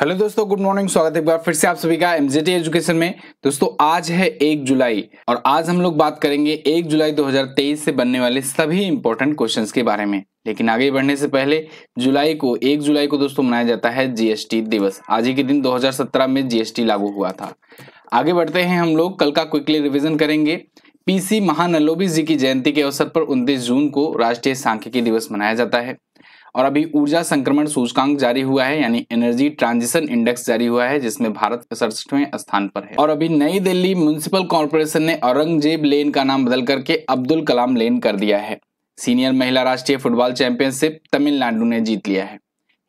hello दोस्तों good morning स्वागत है एक बार फिर से आप सभी का एमजेटी एजुकेशन में दोस्तों आज है एक जुलाई और आज हम लोग बात करेंगे एक जुलाई 2023 से बनने वाले सभी इंपॉर्टेंट क्वेश्चंस के बारे में लेकिन आगे बढ़ने से पहले जुलाई को एक जुलाई को दोस्तों मनाया जाता है जीएसटी दिवस आज ही के दिन दो में जीएसटी लागू हुआ था आगे बढ़ते हैं हम लोग कल का क्विकली रिविजन करेंगे पीसी महानलोबी जी की जयंती के अवसर पर उन्तीस जून को राष्ट्रीय सांख्यिकी दिवस मनाया जाता है और अभी ऊर्जा संक्रमण सूचकांक जारी हुआ है यानी एनर्जी ट्रांजिशन इंडेक्स जारी हुआ है जिसमें भारत सड़सठवें स्थान पर है और अभी नई दिल्ली म्यूनिसिपल कॉरपोरेशन ने औरंगजेब लेन का नाम बदल करके अब्दुल कलाम लेन कर दिया है सीनियर महिला राष्ट्रीय फुटबॉल चैंपियनशिप तमिलनाडु ने जीत लिया है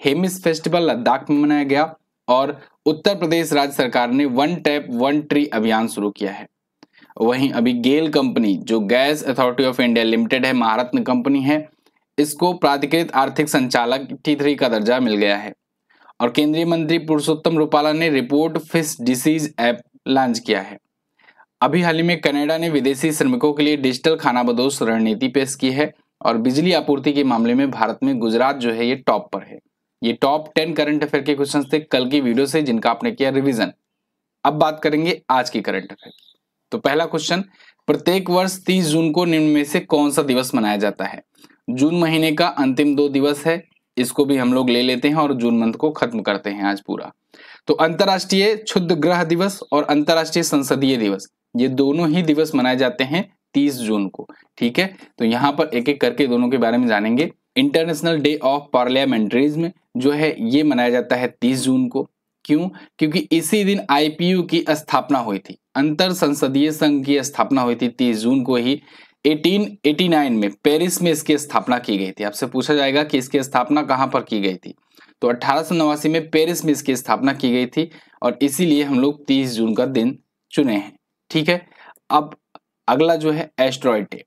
हेमिस फेस्टिवल लद्दाख में मनाया गया और उत्तर प्रदेश राज्य सरकार ने वन टैप वन ट्री अभियान शुरू किया है वहीं अभी गेल कंपनी जो gas authority of India limited है महारत्न कंपनी है इसको प्राधिकृत आर्थिक संचालक टी थ्री का दर्जा मिल गया है और केंद्रीय मंत्री पुरुषोत्तम रूपाला ने report fish disease app launch किया है अभी हाल ही में कनाडा ने विदेशी श्रमिकों के लिए डिजिटल खाना बदोश रणनीति पेश की है और बिजली आपूर्ति के मामले में भारत में गुजरात जो है ये टॉप पर है ये टॉप टेन करंट अफेयर के क्वेश्चन थे कल की वीडियो से जिनका आपने किया रिविजन अब बात करेंगे आज की करंट अफेयर तो पहला क्वेश्चन प्रत्येक वर्ष 30 जून को निम्न में से कौन सा दिवस मनाया जाता है जून महीने का अंतिम दो दिवस है इसको भी हम लोग ले लेते हैं और जून मंथ को खत्म करते हैं आज पूरा तो अंतर्राष्ट्रीय क्षुद्ध ग्रह दिवस और अंतर्राष्ट्रीय संसदीय दिवस ये दोनों ही दिवस मनाए जाते हैं 30 जून को ठीक है तो यहाँ पर एक एक करके दोनों के बारे में जानेंगे इंटरनेशनल डे ऑफ पार्लियामेंट्रीज में जो है ये मनाया जाता है 30 जून को क्यों क्योंकि इसी दिन आईपीयू की स्थापना हुई थी अंतर संसदीय संघ की स्थापना हुई थी 30 जून को ही 1889 में पेरिस में इसकी स्थापना की गई थी आपसे पूछा जाएगा कि इसकी स्थापना कहां पर की गई थी तो अठारह में पेरिस में इसकी स्थापना की गई थी और इसीलिए हम लोग 30 जून का दिन चुने हैं ठीक है अब अगला जो है एस्ट्रॉयड डे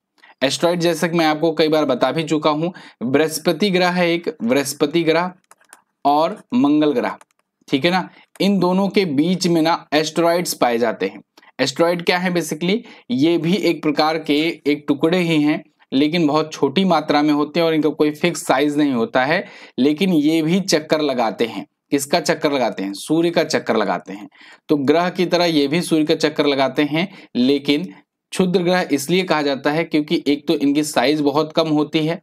एस्ट्रॉयड जैसे कि मैं आपको कई बार बता भी चुका हूं बृहस्पति ग्रह है एक बृहस्पति ग्रह और मंगल ग्रह ठीक है ना इन दोनों के बीच में ना एस्ट्रॉइड्स पाए जाते हैं एस्ट्रॉयड क्या है बेसिकली ये भी एक प्रकार के एक टुकड़े ही हैं लेकिन बहुत छोटी मात्रा में होते हैं और इनका कोई फिक्स साइज नहीं होता है लेकिन ये भी चक्कर लगाते हैं किसका चक्कर लगाते हैं सूर्य का चक्कर लगाते हैं तो ग्रह की तरह ये भी सूर्य का चक्कर लगाते हैं लेकिन क्षुद्र ग्रह इसलिए कहा जाता है क्योंकि एक तो इनकी साइज बहुत कम होती है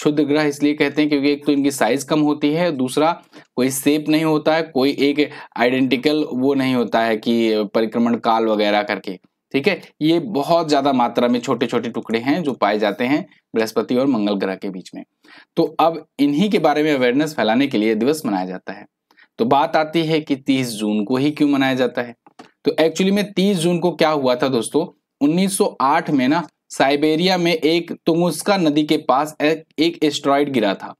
क्षुद्र ग्रह इसलिए कहते हैं क्योंकि एक तो इनकी साइज कम होती है दूसरा कोई सेप नहीं होता है कोई एक आइडेंटिकल वो नहीं होता है कि परिक्रमण काल वगैरह करके ठीक है ये बहुत ज्यादा मात्रा में छोटे छोटे टुकड़े हैं जो पाए जाते हैं बृहस्पति और मंगल ग्रह के बीच में तो अब इन्हीं के बारे में अवेयरनेस फैलाने के लिए दिवस मनाया जाता है तो बात आती है कि 30 जून को ही क्यों मनाया जाता है तो एक्चुअली में 30 जून को क्या हुआ था दोस्तों 1908 में ना साइबेरिया में एक तुंगुस्का नदी के पास एक एस्ट्रॉयड गिरा था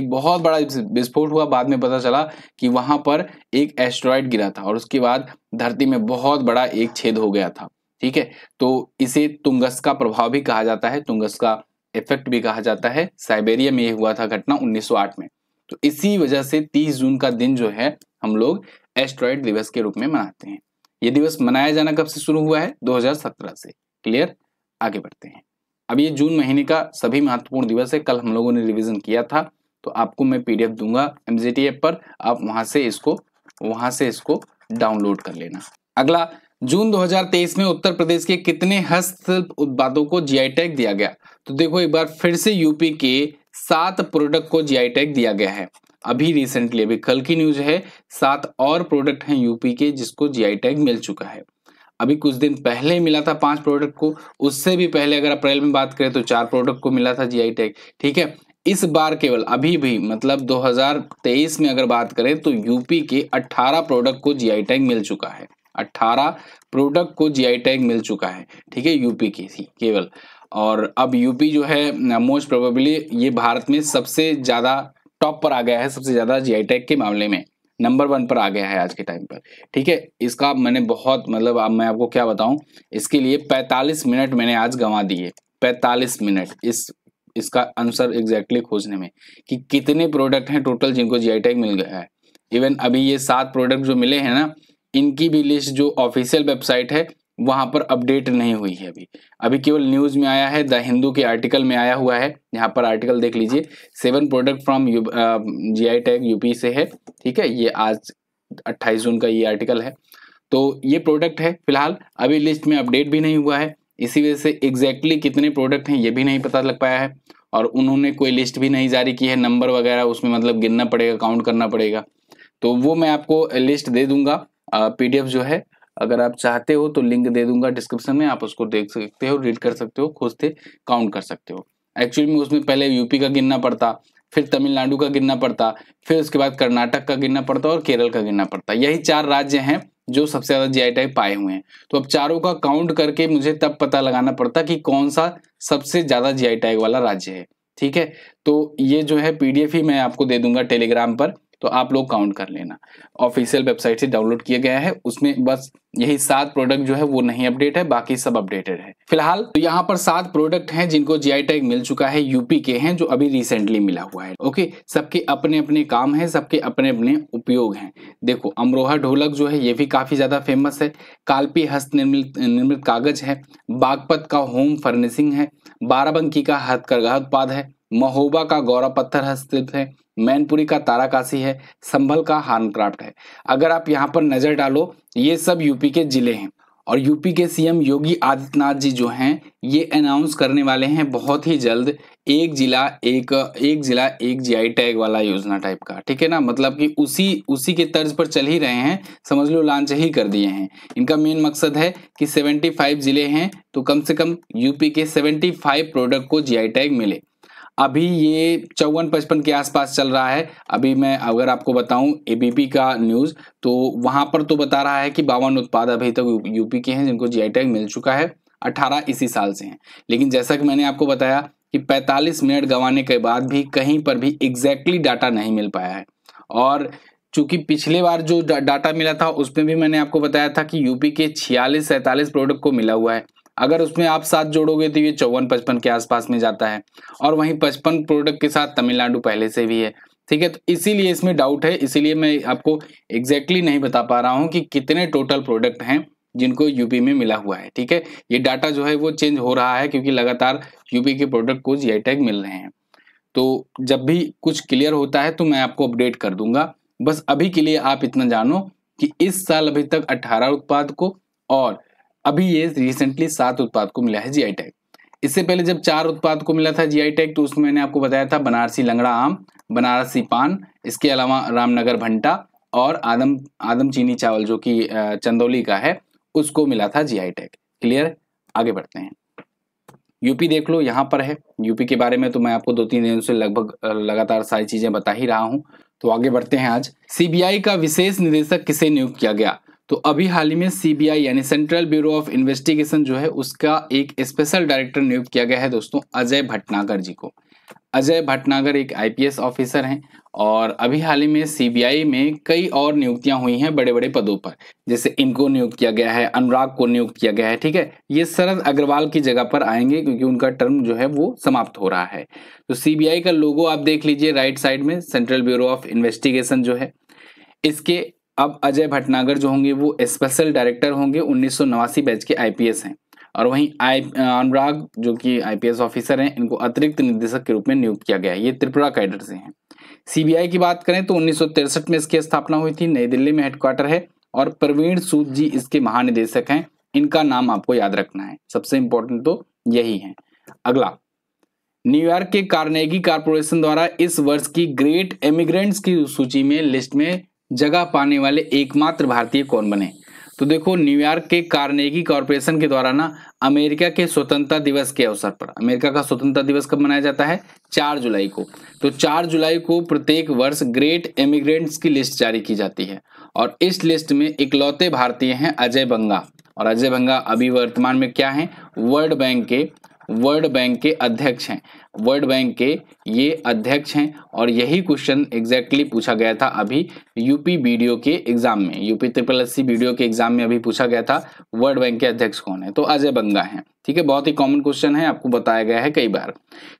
एक बहुत बड़ा विस्फोट हुआ बाद में पता चला कि वहां पर एक एस्ट्रॉयड गिरा था और उसके बाद धरती में बहुत बड़ा एक छेद हो गया था ठीक है तो इसे तुंगस का प्रभाव भी कहा जाता है तुंगस का इफेक्ट भी कहा जाता है साइबेरिया में यह हुआ था घटना 1908 में तो इसी वजह से 30 जून का दिन जो है हम लोग एस्ट्रॉयड दिवस के रूप में मनाते हैं ये दिवस मनाया जाना कब से शुरू हुआ है दो से क्लियर आगे बढ़ते हैं अब ये जून महीने का सभी महत्वपूर्ण दिवस है कल हम लोगों ने रिविजन किया था तो आपको मैं पीडीएफ दूंगा एम ऐप पर आप वहां से इसको वहां से इसको डाउनलोड कर लेना अगला जून 2023 में उत्तर प्रदेश के कितने हस्तशिल्प उत्पादों को जीआई टैग दिया गया तो देखो एक बार फिर से यूपी के सात प्रोडक्ट को जीआई टैग दिया गया है अभी रिसेंटली अभी कल की न्यूज है सात और प्रोडक्ट हैं यूपी के जिसको जीआई टैग मिल चुका है अभी कुछ दिन पहले ही मिला था पांच प्रोडक्ट को उससे भी पहले अगर अप्रैल में बात करें तो चार प्रोडक्ट को मिला था जी टैग ठीक है इस बार केवल अभी भी मतलब 2023 में अगर बात करें तो यूपी के 18 प्रोडक्ट को जी टैग मिल चुका है 18 प्रोडक्ट को जी टैग मिल चुका है ठीक है यूपी की थी केवल और अब यूपी जो है मोस्ट प्रोबेबली ये भारत में सबसे ज़्यादा टॉप पर आ गया है सबसे ज़्यादा जी टैग के मामले में नंबर वन पर आ गया है आज के टाइम पर ठीक है इसका मैंने बहुत मतलब अब मैं आपको क्या बताऊं इसके लिए 45 मिनट मैंने आज गंवा दिए 45 मिनट इस इसका आंसर एग्जैक्टली खोजने में कि कितने प्रोडक्ट हैं टोटल जिनको जी टैग मिल गया है इवन अभी ये सात प्रोडक्ट जो मिले हैं ना इनकी भी लिस्ट जो ऑफिशियल वेबसाइट है वहां पर अपडेट नहीं हुई है अभी अभी केवल न्यूज में आया है द हिंदू के आर्टिकल में आया हुआ है यहाँ पर आर्टिकल देख लीजिए seven product from G I tag UP से है ठीक है ये आज अट्ठाईस जून का ये आर्टिकल है तो ये प्रोडक्ट है फिलहाल अभी लिस्ट में अपडेट भी नहीं हुआ है इसी वजह से एग्जैक्टली exactly कितने प्रोडक्ट हैं ये भी नहीं पता लग पाया है और उन्होंने कोई लिस्ट भी नहीं जारी की है नंबर वगैरह उसमें मतलब गिनना पड़ेगा काउंट करना पड़ेगा तो वो मैं आपको लिस्ट दे दूंगा पीडीएफ जो है अगर आप चाहते हो तो लिंक दे दूंगा डिस्क्रिप्शन में आप उसको देख सकते हो रीड कर सकते हो खोजते काउंट कर सकते हो एक्चुअली में उसमें पहले यूपी का गिनना पड़ता फिर तमिलनाडु का गिनना पड़ता फिर उसके बाद कर्नाटक का गिनना पड़ता और केरल का गिनना पड़ता यही चार राज्य हैं जो सबसे ज्यादा जी आई पाए हुए हैं तो अब चारों का काउंट करके मुझे तब पता लगाना पड़ता कि कौन सा सबसे ज्यादा जी वाला राज्य है ठीक है तो ये जो है पीडीएफ ही मैं आपको दे दूंगा टेलीग्राम पर तो आप लोग काउंट कर लेना ऑफिशियल वेबसाइट से डाउनलोड किया गया है उसमें बस यही सात प्रोडक्ट जो है वो नहीं अपडेट है बाकी सब अपडेटेड है फिलहाल तो यहाँ पर सात प्रोडक्ट हैं जिनको जीआई टैग मिल चुका है यूपी के हैं जो अभी रिसेंटली मिला हुआ है ओके सबके अपने अपने काम है सबके अपने अपने उपयोग हैं देखो अमरोहा ढोलक जो है ये भी काफी ज्यादा फेमस है कालपी हस्त निर्मित निर्मित कागज है बागपत का होम फर्निशिंग है बाराबंकी का हथकरघा उत्पाद है महोबा का गौरा पत्थर हस्तशिल्प है मैनपुरी का ताराकाशी है संभल का हार्नक्राफ्ट है अगर आप यहाँ पर नजर डालो ये सब यूपी के जिले हैं और यूपी के सीएम योगी आदित्यनाथ जी जो हैं ये अनाउंस करने वाले हैं बहुत ही जल्द एक जिला एक एक जिला एक जीआई टैग वाला योजना टाइप का ठीक है ना मतलब कि उसी उसी के तर्ज पर चल ही रहे हैं समझ लो लॉन्च ही कर दिए हैं इनका मेन मकसद है कि 75 जिले हैं तो कम से कम यूपी के 75 प्रोडक्ट को जीआई टैग मिले अभी ये चौवन पचपन के आसपास चल रहा है अभी मैं अगर आपको बताऊं एबीपी का न्यूज़ तो वहां पर तो बता रहा है कि बावन उत्पाद अभी तक तो यूपी के हैं जिनको जी टैग मिल चुका है अठारह इसी साल से हैं लेकिन जैसा कि मैंने आपको बताया कि पैंतालीस मिनट गंवाने के बाद भी कहीं पर भी एग्जैक्टली डाटा नहीं मिल पाया है और चूंकि पिछले बार जो डाटा मिला था उसमें भी मैंने आपको बताया था कि यूपी के छियालीस सैंतालीस प्रोडक्ट को मिला हुआ है अगर उसमें आप सात जोड़ोगे तो ये चौवन पचपन के आसपास में जाता है और वहीं पचपन प्रोडक्ट के साथ तमिलनाडु पहले से भी है ठीक है तो इसीलिए इसमें डाउट है इसीलिए मैं आपको एग्जैक्टली exactly नहीं बता पा रहा हूँ कि कितने टोटल प्रोडक्ट हैं जिनको यूपी में मिला हुआ है ठीक है ये डाटा जो है वो चेंज हो रहा है क्योंकि लगातार यूपी के प्रोडक्ट को जी टैग मिल रहे हैं तो जब भी कुछ क्लियर होता है तो मैं आपको अपडेट कर दूंगा बस अभी के लिए आप इतना जानो कि इस साल अभी तक 18 उत्पाद को और अभी ये रिसेंटली सात उत्पाद को मिला है जी टैग इससे पहले जब चार उत्पाद को मिला था जी टैग तो उसमें मैंने आपको बताया था बनारसी लंगड़ा आम बनारसी पान इसके अलावा रामनगर भंटा और आदम आदम चीनी चावल जो कि चंदौली का है उसको मिला था जी टैग क्लियर आगे बढ़ते हैं यूपी देख लो यहाँ पर है यूपी के बारे में तो मैं आपको दो तीन दिनों से लगभग लगातार सारी चीजें बता ही रहा हूँ तो आगे बढ़ते हैं आज सीबीआई का विशेष निदेशक किसे नियुक्त किया गया तो अभी हाल ही में सीबीआई यानी सेंट्रल ब्यूरो ऑफ इन्वेस्टिगेशन जो है उसका एक स्पेशल डायरेक्टर नियुक्त किया गया है दोस्तों अजय भटनागर जी को अजय भटनागर एक आईपीएस ऑफिसर हैं और अभी हाल ही में सीबीआई में कई और नियुक्तियां हुई हैं बड़े बड़े पदों पर जैसे इनको नियुक्त किया गया है अनुराग को नियुक्त किया गया है ठीक है ये शरद अग्रवाल की जगह पर आएंगे क्योंकि उनका टर्म जो है वो समाप्त हो रहा है तो सीबीआई का लोगो आप देख लीजिए राइट साइड में सेंट्रल ब्यूरो ऑफ इन्वेस्टिगेशन जो है इसके अब अजय भटनागर जो होंगे वो स्पेशल डायरेक्टर होंगे उन्नीस बैच के आईपीएस हैं और वहीं आई अनुराग जो कि आईपीएस ऑफिसर हैं इनको अतिरिक्त निदेशक के रूप में नियुक्त किया गया है ये त्रिपुरा कैडर से हैं सीबीआई की बात करें तो उन्नीस में इसकी स्थापना हुई थी नई दिल्ली में हेडक्वार्टर है और प्रवीण सूद जी इसके महानिदेशक हैं इनका नाम आपको याद रखना है सबसे इंपॉर्टेंट तो यही है अगला न्यूयॉर्क के कार्नेगी कारपोरेशन द्वारा इस वर्ष की ग्रेट एमिग्रेंट्स की सूची में लिस्ट में जगह पाने वाले एकमात्र भारतीय कौन बने तो देखो न्यूयॉर्क के कार्नेगी कॉरपोरेशन के द्वारा ना अमेरिका के स्वतंत्रता दिवस के अवसर पर अमेरिका का स्वतंत्रता दिवस कब मनाया जाता है चार जुलाई को तो चार जुलाई को प्रत्येक वर्ष ग्रेट इमिग्रेंट्स की लिस्ट जारी की जाती है और इस लिस्ट में इकलौते भारतीय हैं अजय बंगा और अजय बंगा अभी वर्तमान में क्या है वर्ल्ड बैंक के वर्ल्ड बैंक के अध्यक्ष हैं वर्ल्ड बैंक के ये अध्यक्ष हैं और यही क्वेश्चन एग्जैक्टली पूछा गया था अभी यूपी बीडीओ के एग्जाम में UP triple S C BDO के एग्जाम में अभी पूछा गया था वर्ल्ड बैंक के अध्यक्ष कौन है तो अजय बंगा है ठीक है बहुत ही कॉमन क्वेश्चन है आपको बताया गया है कई बार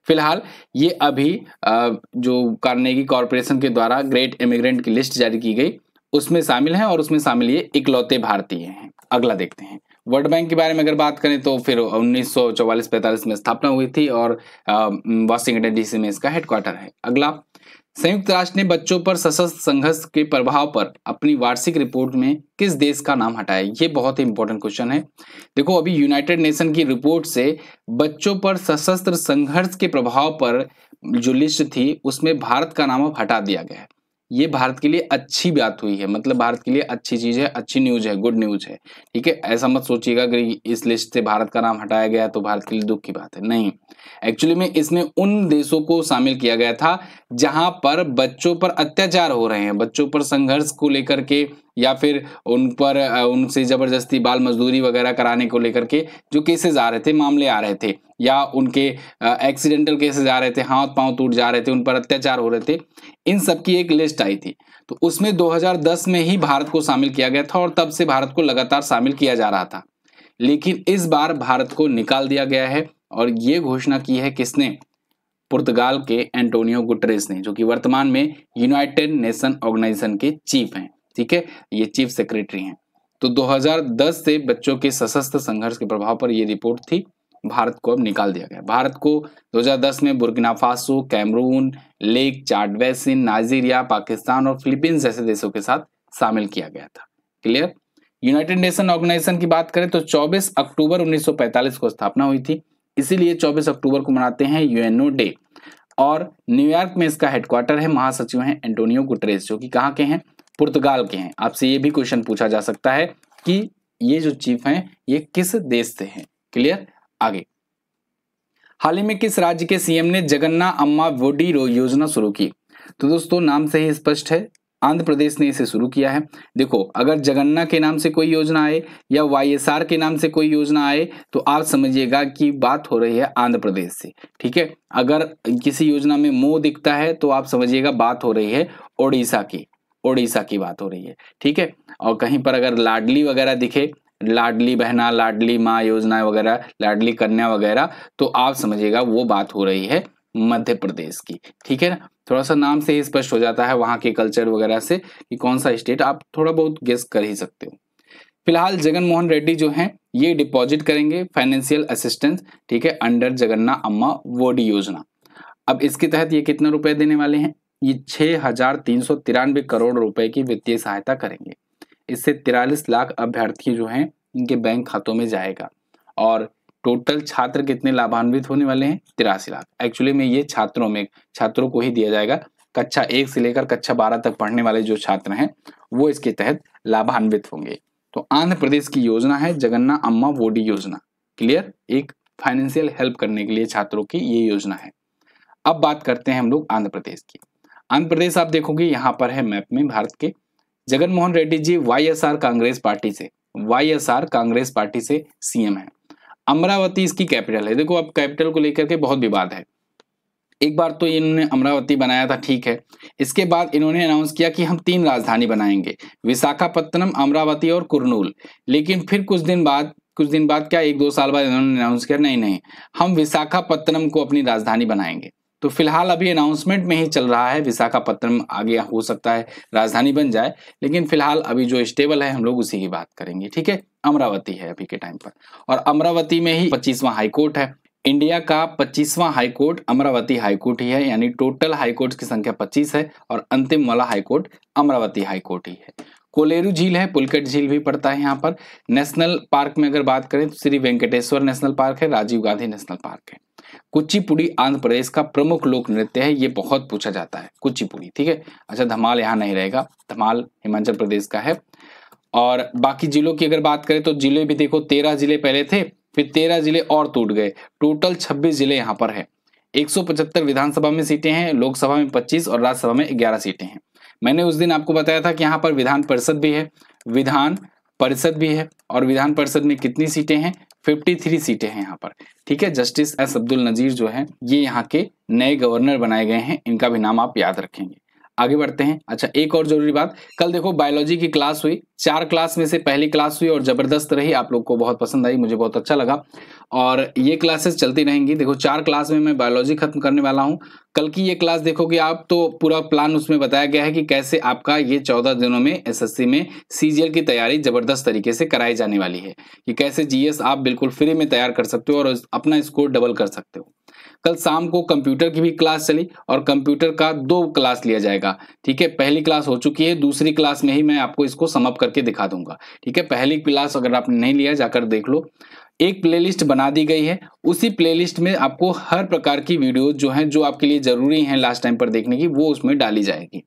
फिलहाल ये अभी जो कार्नेगी कॉरपोरेशन के द्वारा ग्रेट इमिग्रेंट की लिस्ट जारी की गई उसमें शामिल है और उसमें शामिल ये इकलौते भारतीय हैं अगला देखते हैं वर्ल्ड बैंक के बारे में अगर बात करें तो फिर 1944-45 में स्थापना हुई थी और वाशिंगटन डीसी में इसका हेडक्वार्टर है अगला संयुक्त राष्ट्र ने बच्चों पर सशस्त्र संघर्ष के प्रभाव पर अपनी वार्षिक रिपोर्ट में किस देश का नाम हटाया ये बहुत ही इंपॉर्टेंट क्वेश्चन है देखो अभी यूनाइटेड नेशन की रिपोर्ट से बच्चों पर सशस्त्र संघर्ष के प्रभाव पर जो लिस्ट थी उसमें भारत का नाम अब हटा दिया गया है ये भारत के लिए अच्छी बात हुई है मतलब भारत के लिए अच्छी चीज़ है अच्छी न्यूज़ है गुड न्यूज़ है ठीक है ऐसा मत सोचिएगा कि इस लिस्ट से भारत का नाम हटाया गया तो भारत के लिए दुख की बात है नहीं एक्चुअली में इसमें उन देशों को शामिल किया गया था जहां पर बच्चों पर अत्याचार हो रहे हैं बच्चों पर संघर्ष को लेकर के या फिर उन पर उनसे ज़बरदस्ती बाल मजदूरी वगैरह कराने को लेकर के जो केसेज आ रहे थे मामले आ रहे थे या उनके एक्सीडेंटल केसेज आ रहे थे हाथ पांव टूट जा रहे थे उन पर अत्याचार हो रहे थे इन सब की एक लिस्ट आई थी तो उसमें 2010 में ही भारत को शामिल किया गया था और तब से भारत को लगातार शामिल किया जा रहा था लेकिन इस बार भारत को निकाल दिया गया है और ये घोषणा की है किसने पुर्तगाल के एंटोनियो गुटरेस ने जो कि वर्तमान में यूनाइटेड नेशन ऑर्गेनाइजेशन के चीफ हैं ठीक है ये चीफ सेक्रेटरी हैं तो 2010 से बच्चों के सशस्त्र संघर्ष के प्रभाव पर यह रिपोर्ट थी भारत को अब निकाल दिया गया भारत को 2010 में Burkina Faso Cameroon lake Chad basin Nigeria Pakistan और फिलीपींस जैसे देशों के साथ शामिल किया गया था क्लियर यूनाइटेड नेशन ऑर्गेनाइजेशन की बात करें तो 24 अक्टूबर 1945 को स्थापना हुई थी इसीलिए 24 अक्टूबर को मनाते हैं यूएनओ डे और न्यूयॉर्क में इसका हेडक्वार्टर है महासचिव हैं एंटोनियो गुटरेस जो कि कहाँ के हैं पुर्तगाल के हैं आपसे ये भी क्वेश्चन पूछा जा सकता है कि ये जो चीफ हैं ये किस देश से हैं क्लियर आगे हाल ही में किस राज्य के सीएम ने जगन्ना अम्मा वोडी योजना शुरू की तो दोस्तों नाम से ही स्पष्ट है आंध्र प्रदेश ने इसे शुरू किया है देखो अगर जगन्ना के नाम से कोई योजना आए या वाईएसआर के नाम से कोई योजना आए तो आप समझिएगा कि बात हो रही है आंध्र प्रदेश से ठीक है अगर किसी योजना में मोह दिखता है तो आप समझिएगा बात हो रही है ओडिशा की ओडिशा की बात हो रही है ठीक है और कहीं पर अगर लाडली वगैरह दिखे लाडली बहना लाडली माँ योजना वगैरह लाडली कन्या वगैरह तो आप समझिएगा वो बात हो रही है मध्य प्रदेश की ठीक है ना थोड़ा सा नाम से ही स्पष्ट हो जाता है वहां के कल्चर वगैरह से कि कौन सा स्टेट आप थोड़ा बहुत गेस कर ही सकते हो फिलहाल जगन मोहन रेड्डी जो हैं ये डिपॉजिट करेंगे फाइनेंशियल असिस्टेंस ठीक है अंडर जगन्ना अम्मा वोडी योजना अब इसके तहत ये कितना रुपए देने वाले हैं ये छह हजार तीन सौ तिरानवे करोड़ रुपए की वित्तीय सहायता करेंगे इससे तिरालीस लाख अभ्यर्थी जो हैं इनके बैंक खातों में जाएगा और टोटल छात्र कितने लाभान्वित होने वाले हैं तिरासी लाख एक्चुअली में ये छात्रों में छात्रों को ही दिया जाएगा कक्षा एक से लेकर कक्षा बारह तक पढ़ने वाले जो छात्र हैं वो इसके तहत लाभान्वित होंगे तो आंध्र प्रदेश की योजना है जगन्ना अम्मा वोडी योजना क्लियर एक फाइनेंशियल हेल्प करने के लिए छात्रों की ये योजना है अब बात करते हैं हम लोग आंध्र प्रदेश की आंध्र प्रदेश आप देखोगे यहाँ पर है मैप में भारत के Jaganmohan Reddy ji Y Congress party से वाई कांग्रेस पार्टी से सीएम है अमरावती इसकी कैपिटल है देखो अब कैपिटल को लेकर के बहुत विवाद है एक बार तो इन्होंने अमरावती बनाया था ठीक है इसके बाद इन्होंने अनाउंस किया कि हम तीन राजधानी बनाएंगे विशाखापत्तनम अमरावती और कुरनूल लेकिन फिर कुछ दिन बाद कुछ दिन बाद क्या एक दो साल बाद इन्होंने अनाउंस किया नहीं नहीं हम विशाखापत्तनम को अपनी राजधानी बनाएंगे तो फिलहाल अभी अनाउंसमेंट में ही चल रहा है विशाखापट्टनम आगे हो सकता है राजधानी बन जाए लेकिन फिलहाल अभी जो स्टेबल है हम लोग उसी की बात करेंगे ठीक है अमरावती है अभी के टाइम पर और अमरावती में ही पच्चीसवा हाईकोर्ट है इंडिया का पच्चीसवां हाईकोर्ट अमरावती हाईकोर्ट ही है यानी टोटल हाईकोर्ट की संख्या 25 है और अंतिम वाला हाईकोर्ट अमरावती हाईकोर्ट ही है कोलेरू झील है पुलकेट झील भी पड़ता है यहाँ पर नेशनल पार्क में अगर बात करें तो श्री वेंकटेश्वर नेशनल पार्क है राजीव गांधी नेशनल पार्क है कुचिपुड़ी आंध्र प्रदेश का प्रमुख लोक नृत्य है ये बहुत पूछा जाता है कुचिपुड़ी ठीक है अच्छा धमाल यहाँ नहीं रहेगा धमाल हिमाचल प्रदेश का है और बाकी जिलों की अगर बात करें तो जिले भी देखो तेरह जिले पहले थे फिर तेरह जिले और टूट गए टोटल छब्बीस जिले यहाँ पर है एक विधानसभा में सीटें हैं लोकसभा में पच्चीस और राज्यसभा में ग्यारह सीटें हैं मैंने उस दिन आपको बताया था कि यहाँ पर विधान परिषद भी है विधान परिषद भी है और विधान परिषद में कितनी सीटें हैं 53 सीटें हैं यहाँ पर ठीक है जस्टिस एस अब्दुल नज़ीर जो है ये यहाँ के नए गवर्नर बनाए गए हैं इनका भी नाम आप याद रखेंगे आगे बढ़ते हैं अच्छा एक और जरूरी बात कल देखो बायोलॉजी की क्लास हुई चार क्लास में से पहली क्लास हुई और जबरदस्त रही आप लोग को बहुत पसंद आई मुझे बहुत अच्छा लगा और ये क्लासेस चलती रहेंगी देखो चार क्लास में मैं बायोलॉजी खत्म करने वाला हूँ कल की ये क्लास देखोगे आप तो पूरा प्लान उसमें बताया गया है कि कैसे आपका ये चौदह दिनों में एसएससी में सीजीएल की तैयारी जबरदस्त तरीके से कराई जाने वाली है कि कैसे जीएस आप बिल्कुल फ्री में तैयार कर सकते हो और अपना स्कोर डबल कर सकते हो कल शाम को कंप्यूटर की भी क्लास चली और कंप्यूटर का दो क्लास लिया जाएगा ठीक है पहली क्लास हो चुकी है दूसरी क्लास में ही मैं आपको इसको समअप करके दिखा दूंगा ठीक है पहली क्लास अगर आपने नहीं लिया जाकर देख लो एक प्लेलिस्ट बना दी गई है उसी प्लेलिस्ट में आपको हर प्रकार की वीडियो जो है जो आपके लिए ज़रूरी है लास्ट टाइम पर देखने की वो उसमें डाली जाएगी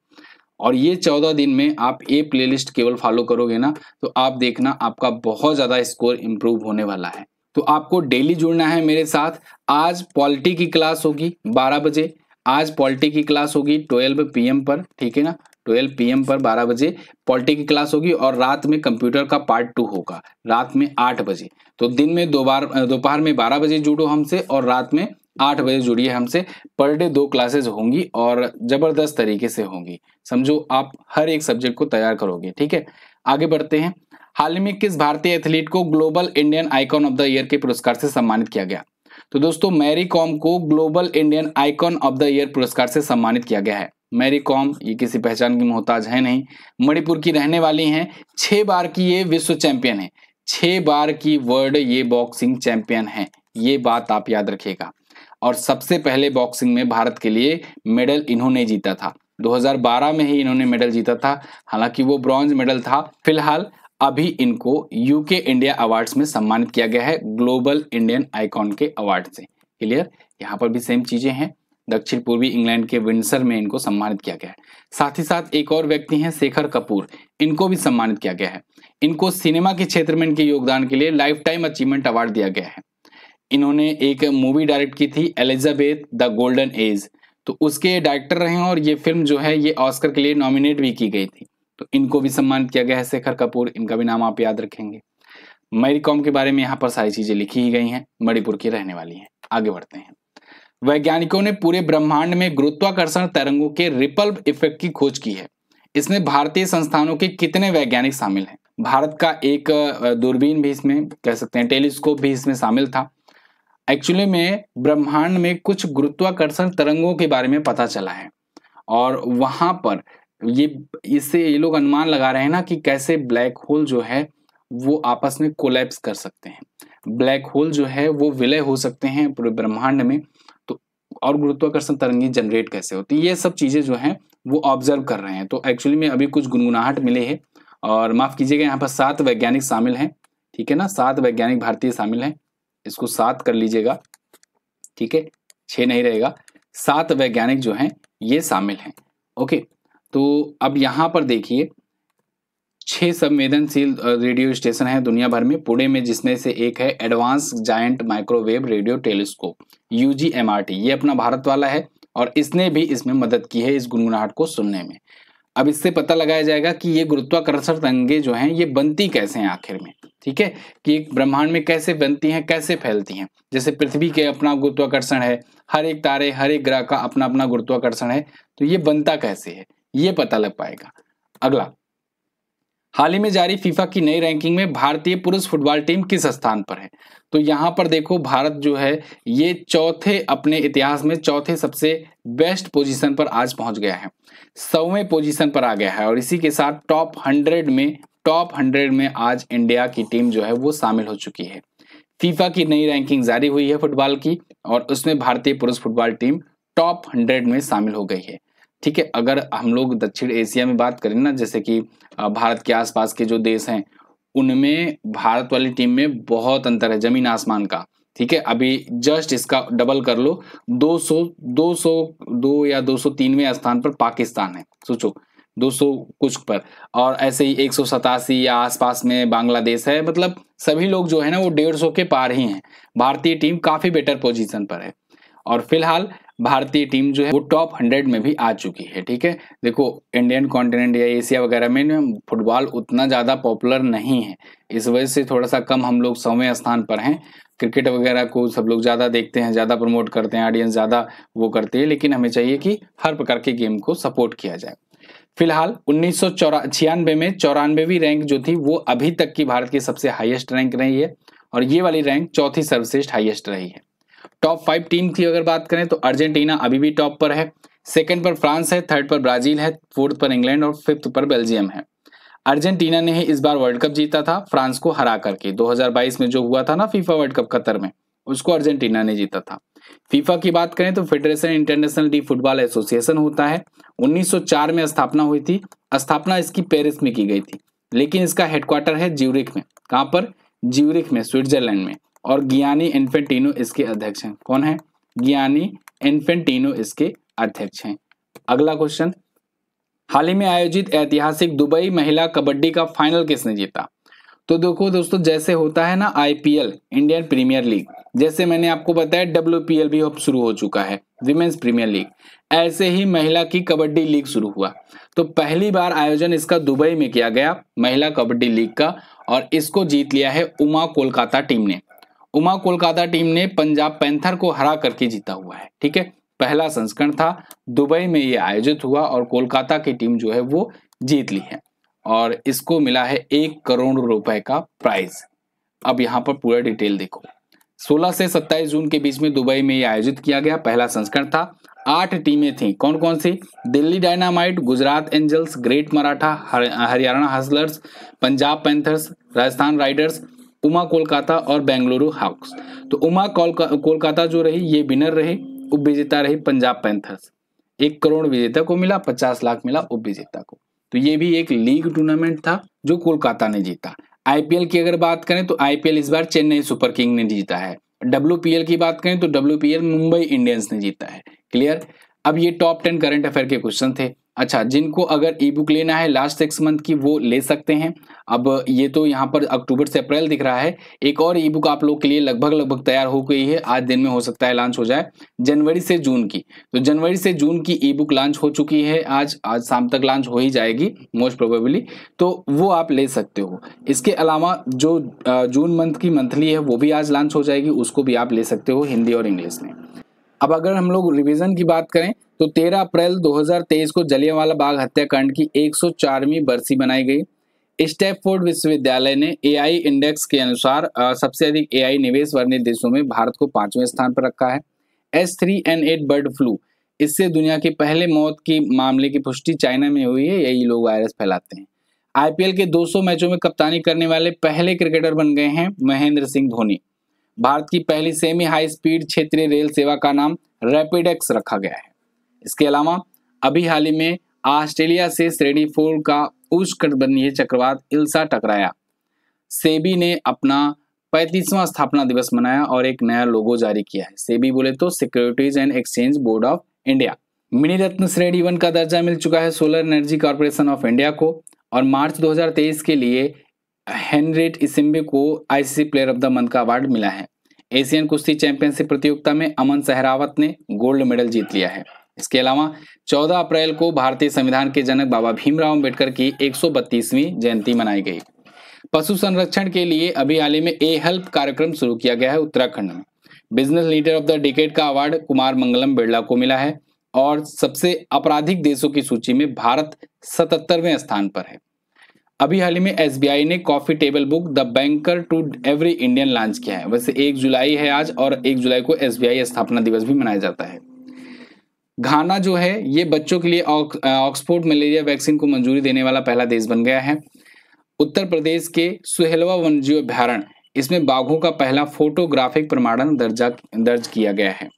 और ये चौदह दिन में आप ये प्लेलिस्ट केवल फॉलो करोगे ना तो आप देखना आपका बहुत ज़्यादा स्कोर इम्प्रूव होने वाला है तो आपको डेली जुड़ना है मेरे साथ आज पॉलिटी की क्लास होगी बारह बजे आज पॉलिटी की क्लास होगी ट्वेल्व पीएम पर ठीक है ना ट्वेल्व पीएम पर बारह बजे पॉलिटी की क्लास होगी और रात में कंप्यूटर का पार्ट टू होगा रात में आठ बजे तो दिन में दो बार दोपहर में बारह बजे जुड़ो हमसे और रात में आठ बजे जुड़िए हमसे पर डे दो क्लासेस होंगी और ज़बरदस्त तरीके से होंगी समझो आप हर एक सब्जेक्ट को तैयार करोगे ठीक है आगे बढ़ते हैं हाल ही में किस भारतीय एथलीट को global Indian icon of the year के पुरस्कार से सम्मानित किया गया तो दोस्तों मैरी कॉम को global Indian icon of the year पुरस्कार से सम्मानित किया गया है मैरी कॉम ये किसी पहचान की मोहताज है नहीं मणिपुर की रहने वाली हैं छह बार की ये विश्व चैंपियन है छह बार की वर्ल्ड ये बॉक्सिंग चैंपियन है ये बात आप याद रखिएगा और सबसे पहले बॉक्सिंग में भारत के लिए मेडल इन्होंने जीता था 2012 में ही इन्होंने मेडल जीता था हालांकि वो ब्रॉन्ज मेडल था फिलहाल अभी इनको यूके इंडिया अवार्ड्स में सम्मानित किया गया है ग्लोबल इंडियन आइकॉन के अवार्ड से क्लियर यहाँ पर भी सेम चीज़ें हैं दक्षिण पूर्वी इंग्लैंड के विंडसर में इनको सम्मानित किया गया है साथ ही साथ एक और व्यक्ति हैं शेखर कपूर इनको भी सम्मानित किया गया है इनको सिनेमा के क्षेत्र में इनके योगदान के लिए लाइफ टाइम अचीवमेंट अवार्ड दिया गया है इन्होंने एक मूवी डायरेक्ट की थी एलिजाबेथ द गोल्डन एज तो उसके डायरेक्टर रहे हैं और ये फिल्म जो है ये ऑस्कर के लिए नॉमिनेट भी की गई थी तो इनको भी सम्मानित किया गया है शेखर कपूर इनका भी नाम आप याद रखेंगे मैरी कॉम के बारे में यहाँ पर सारी चीज़ें लिखी ही गई हैं मणिपुर की रहने वाली हैं आगे बढ़ते हैं वैज्ञानिकों ने पूरे ब्रह्मांड में गुरुत्वाकर्षण तरंगों के रिपल इफेक्ट की खोज की है इसमें भारतीय संस्थानों के कितने वैज्ञानिक शामिल हैं भारत का एक दूरबीन भी इसमें कह सकते हैं टेलीस्कोप भी इसमें शामिल था एक्चुअली में ब्रह्मांड में कुछ गुरुत्वाकर्षण तरंगों के बारे में पता चला है और वहां पर ये इससे ये लोग अनुमान लगा रहे हैं ना कि कैसे ब्लैक होल जो है वो आपस में कोलैप्स कर सकते हैं ब्लैक होल जो है वो विलय हो सकते हैं पूरे ब्रह्मांड में और गुरुत्वाकर्षण तरंगें जनरेट कैसे होती है ये सब चीज़ें जो हैं वो ऑब्जर्व कर रहे हैं तो एक्चुअली में अभी कुछ गुनगुनाहट मिले है और माफ़ कीजिएगा यहाँ पर सात वैज्ञानिक शामिल हैं ठीक है ना सात वैज्ञानिक भारतीय शामिल हैं इसको सात कर लीजिएगा ठीक है छः नहीं रहेगा सात वैज्ञानिक जो हैं ये शामिल हैं ओके तो अब यहाँ पर देखिए छह संवेदनशील रेडियो स्टेशन है दुनिया भर में पुणे में जिसमें से एक है advance giant microwave radio telescope U M R T ये अपना भारत वाला है और इसने भी इसमें मदद की है इस गुनगुनाहट को सुनने में अब इससे पता लगाया जाएगा कि ये गुरुत्वाकर्षण तरंगे जो हैं ये बनती कैसे हैं आखिर में ठीक है कि ब्रह्मांड में कैसे बनती हैं कैसे फैलती हैं जैसे पृथ्वी के अपना गुरुत्वाकर्षण है हर एक तारे हर एक ग्रह का अपना अपना गुरुत्वाकर्षण है तो ये बनता कैसे है ये पता लग पाएगा अगला हाल ही में जारी फीफा की नई रैंकिंग में भारतीय पुरुष फुटबॉल टीम किस स्थान पर है तो यहाँ पर देखो भारत जो है ये चौथे अपने इतिहास में चौथे सबसे बेस्ट पोजीशन पर आज पहुंच गया है सौवें पोजीशन पर आ गया है और इसी के साथ टॉप हंड्रेड में टॉप हंड्रेड में आज इंडिया की टीम जो है वो शामिल हो चुकी है फीफा की नई रैंकिंग जारी हुई है फुटबॉल की और उसमें भारतीय पुरुष फुटबॉल टीम टॉप हंड्रेड में शामिल हो गई है ठीक है अगर हम लोग दक्षिण एशिया में बात करें ना जैसे कि भारत के आसपास के जो देश हैं उनमें भारत वाली टीम में बहुत अंतर है जमीन आसमान का ठीक है अभी जस्ट इसका डबल कर लो 200 202 दो या 203वें स्थान पर पाकिस्तान है सोचो 200 कुछ पर और ऐसे ही एक या आसपास में बांग्लादेश है मतलब सभी लोग जो है ना वो डेढ़ के पार ही हैं भारतीय टीम काफ़ी बेटर पोजिशन पर है और फिलहाल भारतीय टीम जो है वो टॉप हंड्रेड में भी आ चुकी है ठीक है देखो इंडियन कॉन्टिनेंट या एशिया वगैरह में फुटबॉल उतना ज़्यादा पॉपुलर नहीं है इस वजह से थोड़ा सा कम हम लोग सौवें स्थान पर हैं क्रिकेट वगैरह को सब लोग ज़्यादा देखते हैं ज़्यादा प्रमोट करते हैं ऑडियंस ज़्यादा वो करते हैं लेकिन हमें चाहिए कि हर प्रकार के गेम को सपोर्ट किया जाए फिलहाल उन्नीस छियानवे में चौरानवेवी रैंक जो थी वो अभी तक की भारत की सबसे हाईएस्ट रैंक रही है और ये वाली रैंक चौथी सर्वश्रेष्ठ हाईएस्ट रही है टॉप फाइव टीम की अगर बात करें तो अर्जेंटीना अभी भी टॉप पर है सेकंड पर फ्रांस है थर्ड पर ब्राजील है फोर्थ पर इंग्लैंड और फिफ्थ पर बेल्जियम है अर्जेंटीना ने ही इस बार वर्ल्ड कप जीता था फ्रांस को हरा करके 2022 में जो हुआ था ना फीफा वर्ल्ड कप कतर में उसको अर्जेंटीना ने जीता था फीफा की बात करें तो federation international de football association होता है 1904 में स्थापना हुई थी स्थापना इसकी पेरिस में की गई थी लेकिन इसका हेडक्वार्टर है ज्यूरिक में कहां पर ज्यूरिक में स्विट्जरलैंड में और ज्ञानी इन्फेंटिनो इसके अध्यक्ष हैं कौन है ज्ञानी इन्फेंटिनो इसके अध्यक्ष हैं अगला क्वेश्चन हाल ही में आयोजित ऐतिहासिक दुबई महिला कबड्डी का फाइनल किसने जीता तो देखो दोस्तों जैसे होता है ना आईपीएल इंडियन प्रीमियर लीग जैसे मैंने आपको बताया डब्ल्यू भी अब शुरू हो चुका है विमेंस प्रीमियर लीग ऐसे ही महिला की कबड्डी लीग शुरू हुआ तो पहली बार आयोजन इसका दुबई में किया गया महिला कबड्डी लीग का और इसको जीत लिया है उमा कोलकाता टीम ने उमा कोलकाता टीम ने पंजाब पैंथर को हरा करके जीता हुआ है ठीक है पहला संस्करण था दुबई में ये आयोजित हुआ और कोलकाता की टीम जो है वो जीत ली है और इसको मिला है एक करोड़ रुपए का प्राइज अब यहाँ पर पूरा डिटेल देखो 16 से 27 जून के बीच में दुबई में ये आयोजित किया गया पहला संस्करण था आठ टीमें थी कौन कौन सी Delhi dynamite Gujarat angels great Maratha Haryana hustlers Punjab panthers Rajasthan riders Uma Kolkata और बेंगलुरु हाउक्स तो उमा कोलकाता जो रही ये विनर रही उप विजेता रही पंजाब पैंथर्स एक करोड़ विजेता को मिला पचास लाख मिला उप विजेता को तो ये भी एक लीग टूर्नामेंट था जो कोलकाता ने जीता आईपीएल की अगर बात करें तो आईपीएल इस बार चेन्नई सुपर किंग ने जीता है डब्ल्यू की बात करें तो डब्ल्यू मुंबई इंडियंस ने जीता है क्लियर अब ये टॉप टेन करंट अफेयर के क्वेश्चन थे अच्छा जिनको अगर ई बुक लेना है लास्ट सिक्स मंथ की वो ले सकते हैं अब ये तो यहाँ पर अक्टूबर से अप्रैल दिख रहा है एक और ई बुक आप लोग के लिए लगभग लगभग तैयार हो गई है आज दिन में हो सकता है लॉन्च हो जाए जनवरी से जून की तो जनवरी से जून की ई बुक लॉन्च हो चुकी है आज आज शाम तक लॉन्च हो ही जाएगी मोस्ट प्रोबेबली तो वो आप ले सकते हो इसके अलावा जो जून मंथ की मंथली है वो भी आज लॉन्च हो जाएगी उसको भी आप ले सकते हो हिंदी और इंग्लिश में अब अगर हम लोग रिविजन की बात करें तो 13 अप्रैल 2023 को जलियांवाला बाग हत्याकांड की 104वीं बरसी बनाई गई स्टेपफोर्ड विश्वविद्यालय ने एआई इंडेक्स के अनुसार सबसे अधिक एआई निवेश वर्णित देशों में भारत को पांचवें स्थान पर रखा है S three N eight bird flu इससे दुनिया के पहले मौत के मामले की पुष्टि चाइना में हुई है यही लोग वायरस फैलाते हैं आईपीएल के 200 मैचों में कप्तानी करने वाले पहले क्रिकेटर बन गए हैं महेंद्र सिंह धोनी भारत की पहली सेमी हाई स्पीड क्षेत्रीय रेल सेवा का नाम रैपिड रखा गया है इसके अलावा अभी हाल ही में ऑस्ट्रेलिया से श्रेणी फोर का उष्णकटिबंधीय चक्रवात इल्सा टकराया सेबी ने अपना पैंतीसवां स्थापना दिवस मनाया और एक नया लोगो जारी किया है सेबी बोले तो securities and exchange board of India mini ratna श्रेणी वन का दर्जा मिल चुका है solar energy corporation of India को और मार्च 2023 के लिए हेनरेट इसिम्बे को ICC player of the month का अवार्ड मिला है एशियन कुश्ती चैंपियनशिप प्रतियोगिता में अमन सहरावत ने गोल्ड मेडल जीत लिया है इसके अलावा 14 अप्रैल को भारतीय संविधान के जनक बाबा भीमराव अंबेडकर की 132वीं जयंती मनाई गई पशु संरक्षण के लिए अभी हाल ही में ए हेल्प कार्यक्रम शुरू किया गया है उत्तराखंड में business leader of the decade का अवार्ड कुमार मंगलम बिरला को मिला है और सबसे आपराधिक देशों की सूची में भारत सतहत्तरवें स्थान पर है अभी हाल ही में एस ने coffee table book the banker to every Indian launch किया है वैसे एक जुलाई है आज और एक जुलाई को एस स्थापना दिवस भी मनाया जाता है घाना जो है ये बच्चों के लिए ऑक्सफोर्ड मलेरिया वैक्सीन को मंजूरी देने वाला पहला देश बन गया है उत्तर प्रदेश के सुहेलवा वनजीव अभ्यारण इसमें बाघों का पहला फोटोग्राफिक प्रमाणन दर्जा दर्ज किया गया है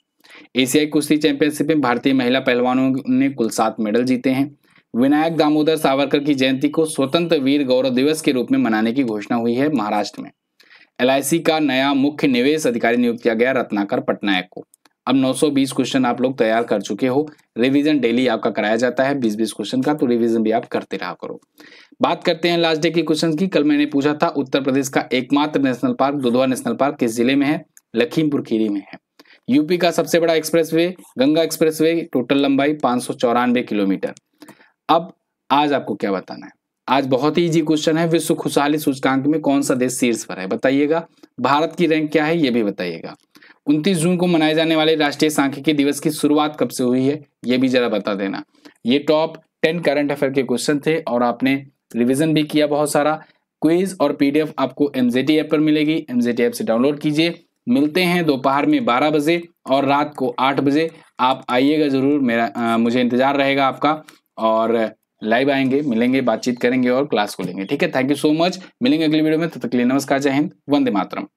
एशियाई कुश्ती चैंपियनशिप में भारतीय महिला पहलवानों ने कुल सात मेडल जीते हैं विनायक दामोदर सावरकर की जयंती को स्वतंत्र वीर गौरव दिवस के रूप में मनाने की घोषणा हुई है महाराष्ट्र में एल का नया मुख्य निवेश अधिकारी नियुक्त किया गया रत्नाकर पटनायक को अब 920 क्वेश्चन आप लोग तैयार कर चुके हो रिवीजन डेली आपका कराया जाता है 20-20 क्वेश्चन का तो रिवीजन भी आप करते रहा करो बात करते हैं लास्ट डे के क्वेश्चन की कल मैंने पूछा था उत्तर प्रदेश का एकमात्र national park Dudhwa national park किस जिले में है लखीमपुर खीरी में है यूपी का सबसे बड़ा एक्सप्रेस गंगा एक्सप्रेस टोटल लंबाई पांच किलोमीटर अब आज आपको क्या बताना है आज बहुत ही इजी क्वेश्चन है विश्व खुशहाली सूचकांक में कौन सा देश शीर्ष पर है बताइएगा भारत की रैंक क्या है ये भी बताइएगा उनतीस जून को मनाए जाने वाले राष्ट्रीय सांख्यिकी दिवस की शुरुआत कब से हुई है ये भी जरा बता देना ये टॉप टेन करंट अफेयर के क्वेश्चन थे और आपने रिविजन भी किया बहुत सारा क्विज और पीडीएफ आपको एमजेटी ऐप पर मिलेगी एमजेटी ऐप से डाउनलोड कीजिए मिलते हैं दोपहर में 12 बजे और रात को 8 बजे आप आइएगा ज़रूर मेरा आ, मुझे इंतज़ार रहेगा आपका और लाइव आएंगे मिलेंगे बातचीत करेंगे और क्लास खोलेंगे ठीक है थैंक यू सो मच मिलेंगे अगली वीडियो में तब तो तक लिए नमस्कार जय हिंद वंदे मातरम